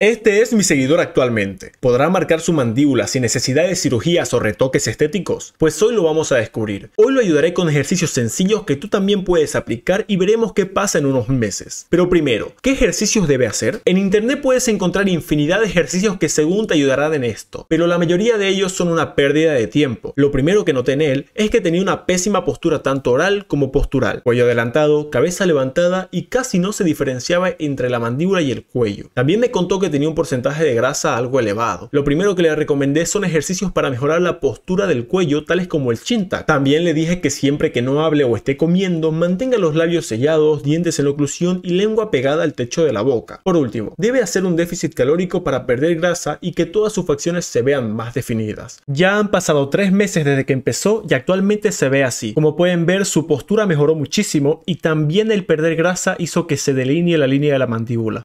Este es mi seguidor actualmente. ¿Podrá marcar su mandíbula sin necesidad de cirugías o retoques estéticos? Pues hoy lo vamos a descubrir. Hoy lo ayudaré con ejercicios sencillos que tú también puedes aplicar y veremos qué pasa en unos meses. Pero primero, ¿qué ejercicios debe hacer? En internet puedes encontrar infinidad de ejercicios que según te ayudarán en esto, pero la mayoría de ellos son una pérdida de tiempo. Lo primero que noté en él es que tenía una pésima postura tanto oral como postural. Cuello adelantado, cabeza levantada y casi no se diferenciaba entre la mandíbula y el cuello. También me contó que tenía un porcentaje de grasa algo elevado. Lo primero que le recomendé son ejercicios para mejorar la postura del cuello, tales como el chin También le dije que siempre que no hable o esté comiendo, mantenga los labios sellados, dientes en oclusión y lengua pegada al techo de la boca. Por último, debe hacer un déficit calórico para perder grasa y que todas sus facciones se vean más definidas. Ya han pasado tres meses desde que empezó y actualmente se ve así. Como pueden ver, su postura mejoró muchísimo y también el perder grasa hizo que se delinee la línea de la mandíbula.